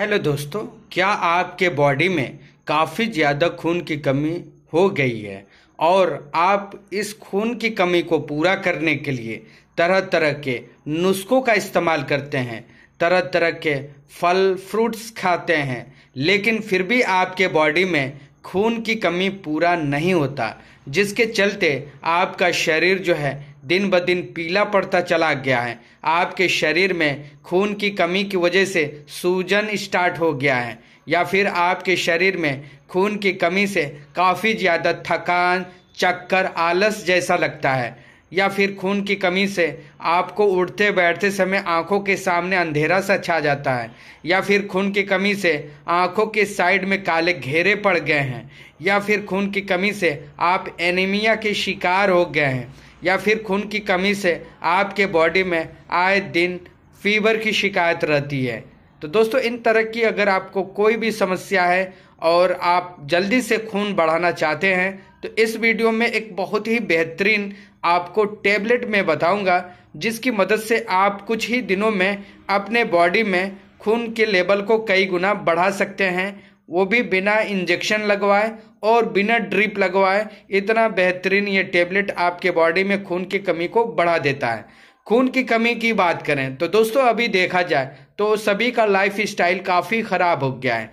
hello दोस्तों क्या आपके बॉडी में काफ़ी ज़्यादा खून की कमी हो गई है और आप इस खून की कमी को पूरा करने के लिए तरह तरह के नुस्खों का इस्तेमाल करते हैं तरह तरह के फल फ्रूट्स खाते हैं लेकिन फिर भी आपके बॉडी में खून की कमी पूरा नहीं होता जिसके चलते आपका शरीर जो है दिन ब दिन पीला पड़ता चला गया है आपके शरीर में खून की कमी की वजह से सूजन स्टार्ट हो गया है या फिर आपके शरीर में खून की कमी से काफ़ी ज़्यादा थकान चक्कर आलस जैसा लगता है या फिर खून की कमी से आपको उठते बैठते समय आंखों के सामने अंधेरा सा छा जाता है या फिर खून की कमी से आंखों के साइड में काले घेरे पड़ गए हैं या फिर खून की कमी से आप एनीमिया के शिकार हो गए हैं या फिर खून की कमी से आपके बॉडी में आए दिन फीवर की शिकायत रहती है तो दोस्तों इन तरह की अगर आपको कोई भी समस्या है और आप जल्दी से खून बढ़ाना चाहते हैं तो इस वीडियो में एक बहुत ही बेहतरीन आपको टेबलेट में बताऊंगा जिसकी मदद से आप कुछ ही दिनों में अपने बॉडी में खून के लेवल को कई गुना बढ़ा सकते हैं वो भी बिना इंजेक्शन लगवाए और बिना ड्रिप लगवाए इतना बेहतरीन ये टेबलेट आपके बॉडी में खून की कमी को बढ़ा देता है खून की कमी की बात करें तो दोस्तों अभी देखा जाए तो सभी का लाइफ स्टाइल काफ़ी ख़राब हो गया है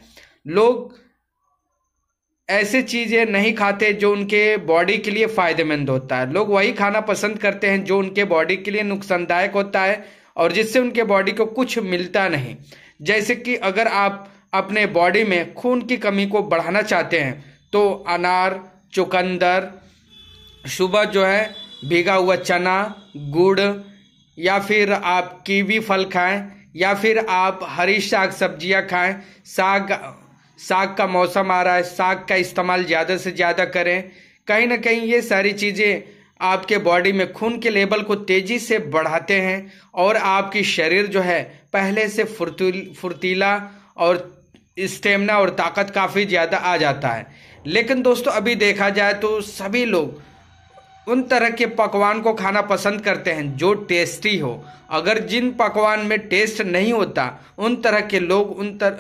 लोग ऐसी चीज़ें नहीं खाते जो उनके बॉडी के लिए फ़ायदेमंद होता है लोग वही खाना पसंद करते हैं जो उनके बॉडी के लिए नुकसानदायक होता है और जिससे उनके बॉडी को कुछ मिलता नहीं जैसे कि अगर आप अपने बॉडी में खून की कमी को बढ़ाना चाहते हैं तो अनार चुकंदर सुबह जो है भीगा हुआ चना गुड़ या फिर आप कीवी फल खाएं या फिर आप हरी साग सब्जियां खाएं साग साग का मौसम आ रहा है साग का इस्तेमाल ज़्यादा से ज़्यादा करें कहीं ना कहीं ये सारी चीज़ें आपके बॉडी में खून के लेवल को तेज़ी से बढ़ाते हैं और आपकी शरीर जो है पहले से फुर्ती फुर्तीला और स्टेमिना और ताकत काफ़ी ज़्यादा आ जाता है लेकिन दोस्तों अभी देखा जाए तो सभी लोग उन तरह के पकवान को खाना पसंद करते हैं जो टेस्टी हो अगर जिन पकवान में टेस्ट नहीं होता उन तरह के लोग उन तर,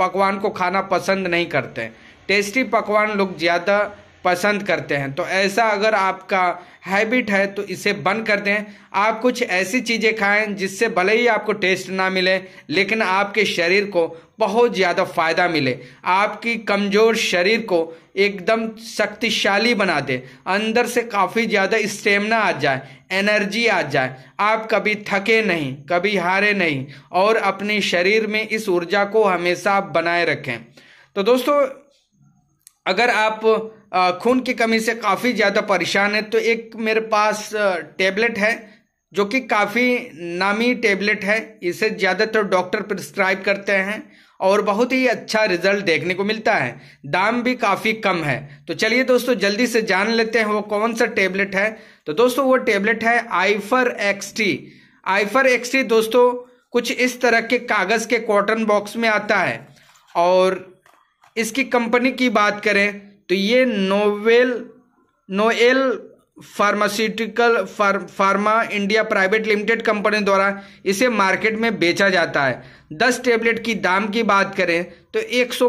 पकवान को खाना पसंद नहीं करते टेस्टी पकवान लोग ज़्यादा पसंद करते हैं तो ऐसा अगर आपका हैबिट है तो इसे बंद कर दें आप कुछ ऐसी चीज़ें खाएं जिससे भले ही आपको टेस्ट ना मिले लेकिन आपके शरीर को बहुत ज़्यादा फ़ायदा मिले आपकी कमज़ोर शरीर को एकदम शक्तिशाली बना दे अंदर से काफ़ी ज़्यादा स्टेमिना आ जाए एनर्जी आ जाए आप कभी थके नहीं कभी हारे नहीं और अपने शरीर में इस ऊर्जा को हमेशा आप बनाए रखें तो दोस्तों अगर आप खून की कमी से काफ़ी ज़्यादा परेशान है तो एक मेरे पास टेबलेट है जो कि काफ़ी नामी टेबलेट है इसे ज़्यादातर डॉक्टर प्रिस्क्राइब करते हैं और बहुत ही अच्छा रिजल्ट देखने को मिलता है दाम भी काफ़ी कम है तो चलिए दोस्तों जल्दी से जान लेते हैं वो कौन सा टेबलेट है तो दोस्तों वो टेबलेट है आईफर एक्सटी आईफर एक्सटी दोस्तों कुछ इस तरह के कागज़ के कॉटन बॉक्स में आता है और इसकी कंपनी की बात करें तो ये novel Noel pharmaceutical pharma India private limited company द्वारा इसे मार्केट में बेचा जाता है दस टेबलेट की दाम की बात करें तो एक सौ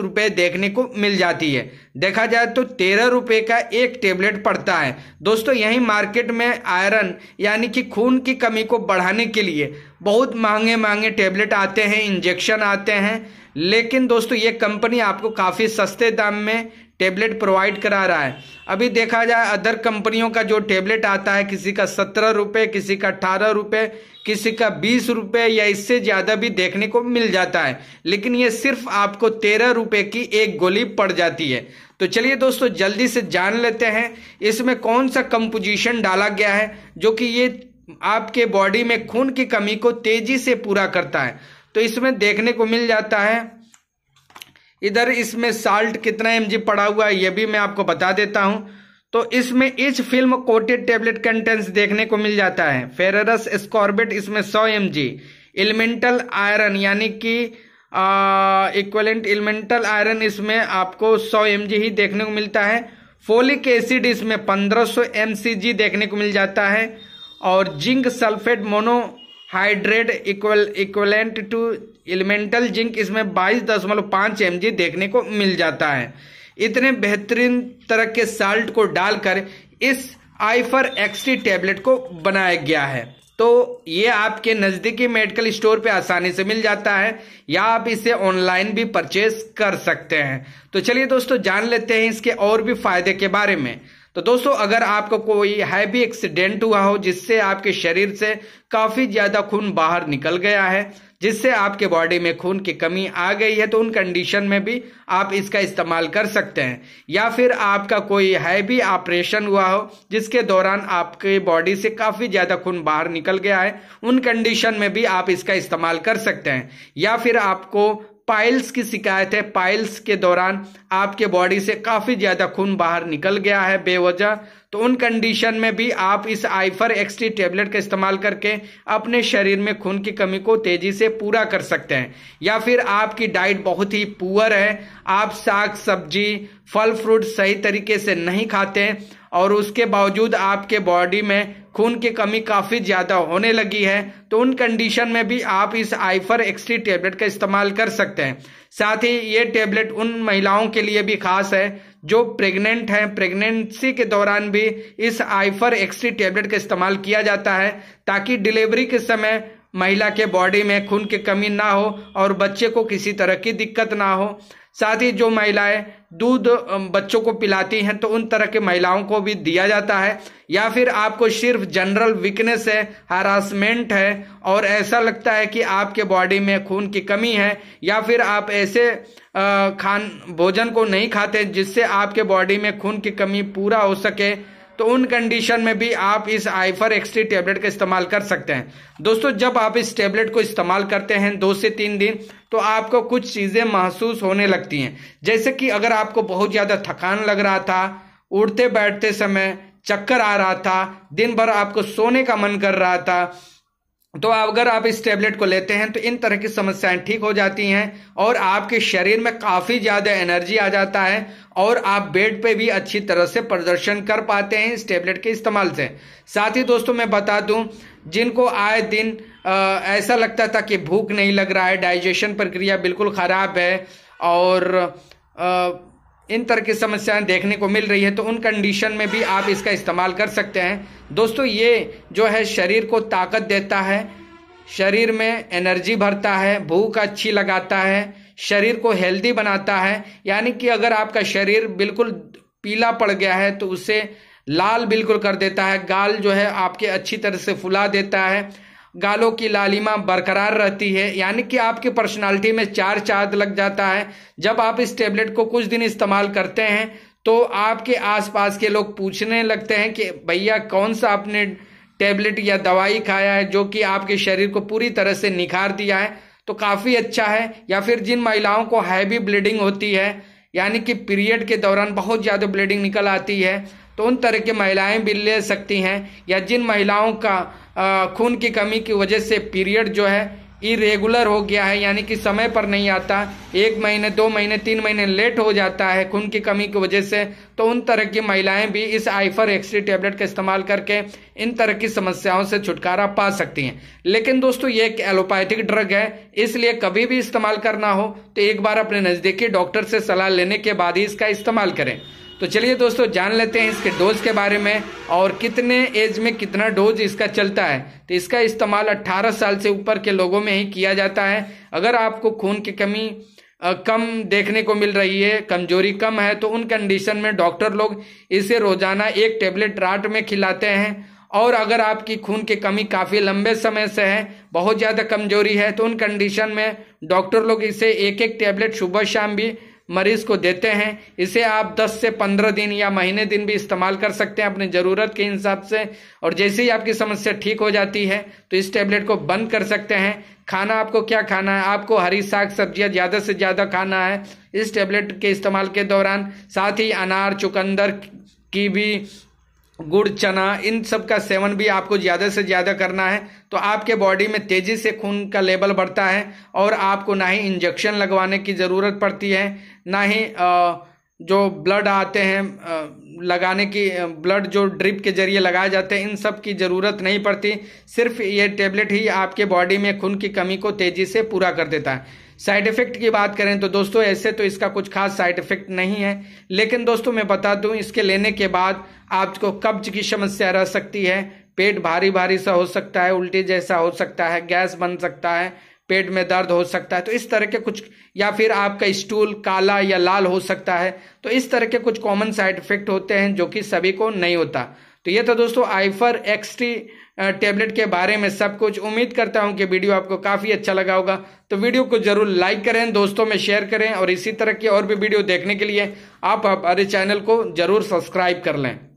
रुपये देखने को मिल जाती है देखा जाए तो तेरह रुपये का एक टेबलेट पड़ता है दोस्तों यही मार्केट में आयरन यानी कि खून की कमी को बढ़ाने के लिए बहुत महंगे महंगे टेबलेट आते हैं इंजेक्शन आते हैं लेकिन दोस्तों ये कंपनी आपको काफ़ी सस्ते दाम में टेबलेट प्रोवाइड करा रहा है अभी देखा जाए अदर कंपनियों का जो टेबलेट आता है किसी का सत्रह रुपये किसी का अठारह रुपये किसी का बीस रुपये या इससे ज़्यादा भी देखने को मिल जाता है लेकिन ये सिर्फ आपको तेरह रुपये की एक गोली पड़ जाती है तो चलिए दोस्तों जल्दी से जान लेते हैं इसमें कौन सा कंपोजिशन डाला गया है जो कि ये आपके बॉडी में खून की कमी को तेज़ी से पूरा करता है तो इसमें देखने को मिल जाता है इधर इसमें साल्ट कितना एम पड़ा हुआ है यह भी मैं आपको बता देता हूं तो इसमें each film coated tablet contents देखने को मिल जाता है फेररस स्कॉर्बेट इसमें 100 एम एलिमेंटल आयरन यानी कि इक्वलेंट एलिमेंटल आयरन इसमें आपको 100 एम ही देखने को मिलता है फोलिक एसिड इसमें 1500 एम देखने को मिल जाता है और zinc sulphate monohydrate equal equivalent to elemental zinc इसमें बाईस दशमलव पाँच एम देखने को मिल जाता है इतने बेहतरीन तरह के साल्ट को डालकर इस आईफर एक्सटी टैबलेट को बनाया गया है तो ये आपके नज़दीकी मेडिकल स्टोर पे आसानी से मिल जाता है या आप इसे ऑनलाइन भी परचेज कर सकते हैं तो चलिए दोस्तों जान लेते हैं इसके और भी फायदे के बारे में तो दोस्तों अगर आपको कोई हैवी एक्सीडेंट हुआ हो जिससे आपके शरीर से काफ़ी ज़्यादा खून बाहर निकल गया है जिससे आपके बॉडी में खून की कमी आ गई है तो उन कंडीशन में भी आप इसका इस्तेमाल कर सकते हैं या फिर आपका कोई हैवी ऑपरेशन हुआ हो जिसके दौरान आपके बॉडी से काफ़ी ज़्यादा खून बाहर निकल गया है उन कंडीशन में भी आप इसका इस्तेमाल कर सकते हैं या फिर आपको पाइल्स की शिकायत है पाइल्स के दौरान आपके बॉडी से काफ़ी ज़्यादा खून बाहर निकल गया है बेवजह तो उन कंडीशन में भी आप इस आइफर एक्सटी टेबलेट का इस्तेमाल करके अपने शरीर में खून की कमी को तेज़ी से पूरा कर सकते हैं या फिर आपकी डाइट बहुत ही पुअर है आप साग सब्जी फल फ्रूट सही तरीके से नहीं खाते हैं और उसके बावजूद आपके बॉडी में खून की कमी काफ़ी ज़्यादा होने लगी है तो उन कंडीशन में भी आप इस आईफर एक्सट्री टेबलेट का इस्तेमाल कर सकते हैं साथ ही ये टेबलेट उन महिलाओं के लिए भी खास है जो प्रेग्नेंट हैं प्रेगनेंसी के दौरान भी इस आईफर एक्सट्री टेबलेट का इस्तेमाल किया जाता है ताकि डिलीवरी के समय महिला के बॉडी में खून की कमी ना हो और बच्चे को किसी तरह की दिक्कत ना हो साथ ही जो महिलाएं दूध बच्चों को पिलाती हैं तो उन तरह के महिलाओं को भी दिया जाता है या फिर आपको सिर्फ जनरल वीकनेस है हरासमेंट है और ऐसा लगता है कि आपके बॉडी में खून की कमी है या फिर आप ऐसे खान भोजन को नहीं खाते जिससे आपके बॉडी में खून की कमी पूरा हो सके तो उन कंडीशन में भी आप इस आईफर एक्सट्री टेबलेट का इस्तेमाल कर सकते हैं दोस्तों जब आप इस टेबलेट को इस्तेमाल करते हैं दो से तीन दिन तो आपको कुछ चीज़ें महसूस होने लगती हैं जैसे कि अगर आपको बहुत ज़्यादा थकान लग रहा था उड़ते बैठते समय चक्कर आ रहा था दिन भर आपको सोने का मन कर रहा था तो अगर आप इस टेबलेट को लेते हैं तो इन तरह की समस्याएं ठीक हो जाती हैं और आपके शरीर में काफ़ी ज़्यादा एनर्जी आ जाता है और आप बेड पे भी अच्छी तरह से प्रदर्शन कर पाते हैं इस टेबलेट के इस्तेमाल से साथ ही दोस्तों मैं बता दूं जिनको आए दिन आ, ऐसा लगता था कि भूख नहीं लग रहा है डाइजेशन प्रक्रिया बिल्कुल ख़राब है और आ, इन तरह की समस्याएं देखने को मिल रही है तो उन कंडीशन में भी आप इसका इस्तेमाल कर सकते हैं दोस्तों ये जो है शरीर को ताकत देता है शरीर में एनर्जी भरता है भूख अच्छी लगाता है शरीर को हेल्दी बनाता है यानी कि अगर आपका शरीर बिल्कुल पीला पड़ गया है तो उसे लाल बिल्कुल कर देता है गाल जो है आपके अच्छी तरह से फुला देता है गालों की लालिमा बरकरार रहती है यानी कि आपकी पर्सनालिटी में चार चांद लग जाता है जब आप इस टेबलेट को कुछ दिन इस्तेमाल करते हैं तो आपके आसपास के लोग पूछने लगते हैं कि भैया कौन सा आपने टेबलेट या दवाई खाया है जो कि आपके शरीर को पूरी तरह से निखार दिया है तो काफ़ी अच्छा है या फिर जिन महिलाओं को हैवी ब्लीडिंग होती है यानी कि पीरियड के दौरान बहुत ज़्यादा ब्लीडिंग निकल आती है तो उन तरह की महिलाएं भी ले सकती हैं या जिन महिलाओं का खून की कमी की वजह से पीरियड जो है इरेगुलर हो गया है यानी कि समय पर नहीं आता एक महीने दो महीने तीन महीने लेट हो जाता है खून की कमी की वजह से तो उन तरह की महिलाएं भी इस आइफर एक्सरी टेबलेट का इस्तेमाल करके इन तरह की समस्याओं से छुटकारा पा सकती हैं लेकिन दोस्तों ये एक एलोपैथिक ड्रग है इसलिए कभी भी इस्तेमाल करना हो तो एक बार अपने नज़दीकी डॉक्टर से सलाह लेने के बाद ही इसका इस्तेमाल करें तो चलिए दोस्तों जान लेते हैं इसके डोज के बारे में और कितने एज में कितना डोज इसका चलता है तो इसका इस्तेमाल 18 साल से ऊपर के लोगों में ही किया जाता है अगर आपको खून की कमी कम देखने को मिल रही है कमजोरी कम है तो उन कंडीशन में डॉक्टर लोग इसे रोजाना एक टेबलेट रात में खिलाते हैं और अगर आपकी खून की कमी काफ़ी लंबे समय से है बहुत ज़्यादा कमजोरी है तो उन कंडीशन में डॉक्टर लोग इसे एक एक टेबलेट सुबह शाम भी मरीज को देते हैं इसे आप 10 से 15 दिन या महीने दिन भी इस्तेमाल कर सकते हैं अपनी ज़रूरत के हिसाब से और जैसे ही आपकी समस्या ठीक हो जाती है तो इस टेबलेट को बंद कर सकते हैं खाना आपको क्या खाना है आपको हरी साग सब्जियां ज़्यादा से ज़्यादा खाना है इस टेबलेट के इस्तेमाल के दौरान साथ ही अनार चुकंदर की भी गुड़ चना इन सब का सेवन भी आपको ज़्यादा से ज़्यादा करना है तो आपके बॉडी में तेज़ी से खून का लेवल बढ़ता है और आपको ना ही इंजेक्शन लगवाने की ज़रूरत पड़ती है ना ही जो ब्लड आते हैं लगाने की ब्लड जो ड्रिप के जरिए लगाए जाते हैं इन सब की ज़रूरत नहीं पड़ती सिर्फ ये टेबलेट ही आपके बॉडी में खून की कमी को तेज़ी से पूरा कर देता है साइड इफ़ेक्ट की बात करें तो दोस्तों ऐसे तो इसका कुछ खास साइड इफ़ेक्ट नहीं है लेकिन दोस्तों मैं बता दूं इसके लेने के बाद आपको कब्ज की समस्या रह सकती है पेट भारी भारी सा हो सकता है उल्टी जैसा हो सकता है गैस बन सकता है पेट में दर्द हो सकता है तो इस तरह के कुछ या फिर आपका स्टूल काला या लाल हो सकता है तो इस तरह के कुछ कॉमन साइड इफेक्ट होते हैं जो कि सभी को नहीं होता तो ये था तो दोस्तों आइफर एक्सटी टेबलेट के बारे में सब कुछ उम्मीद करता हूं कि वीडियो आपको काफ़ी अच्छा लगा होगा तो वीडियो को जरूर लाइक करें दोस्तों में शेयर करें और इसी तरह की और भी वीडियो देखने के लिए आप हमारे चैनल को जरूर सब्सक्राइब कर लें